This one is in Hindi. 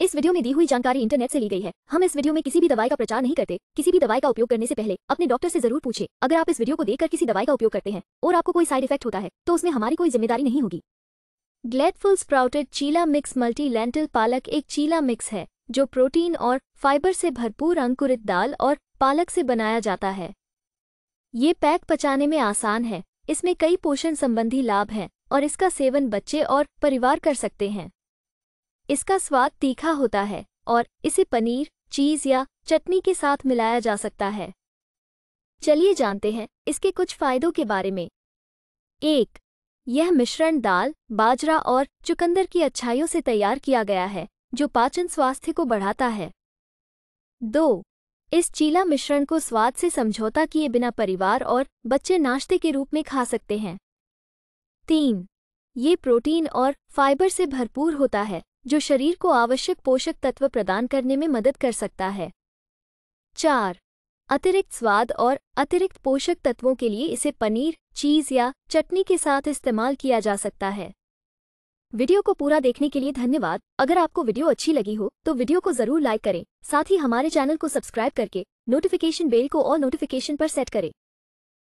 इस वीडियो में दी हुई जानकारी इंटरनेट से ली गई है हम इस वीडियो में किसी भी दवाई का प्रचार नहीं करते किसी भी दवाई का उपयोग करने से पहले अपने डॉक्टर से जरूर पूछे अगर आप इस वीडियो को देखकर किसी दवाई का उपयोग करते हैं और आपको कोई साइड इफेक्ट होता है तो उसमें हमारी कोई जिम्मेदारी नहीं होगी फुल स्प्राउटेड चीला मिक्स मल्टी लेंटल पालक एक चीला मिक्स है जो प्रोटीन और फाइबर से भरपूर अंकुरित दाल और पालक से बनाया जाता है ये पैक पचाने में आसान है इसमें कई पोषण संबंधी लाभ हैं और इसका सेवन बच्चे और परिवार कर सकते हैं इसका स्वाद तीखा होता है और इसे पनीर चीज या चटनी के साथ मिलाया जा सकता है चलिए जानते हैं इसके कुछ फायदों के बारे में एक यह मिश्रण दाल बाजरा और चुकंदर की अच्छाइयों से तैयार किया गया है जो पाचन स्वास्थ्य को बढ़ाता है दो इस चीला मिश्रण को स्वाद से समझौता किए बिना परिवार और बच्चे नाश्ते के रूप में खा सकते हैं तीन ये प्रोटीन और फाइबर से भरपूर होता है जो शरीर को आवश्यक पोषक तत्व प्रदान करने में मदद कर सकता है चार अतिरिक्त स्वाद और अतिरिक्त पोषक तत्वों के लिए इसे पनीर चीज़ या चटनी के साथ इस्तेमाल किया जा सकता है वीडियो को पूरा देखने के लिए धन्यवाद अगर आपको वीडियो अच्छी लगी हो तो वीडियो को जरूर लाइक करें साथ ही हमारे चैनल को सब्सक्राइब करके नोटिफिकेशन बेल को और नोटिफिकेशन पर सेट करें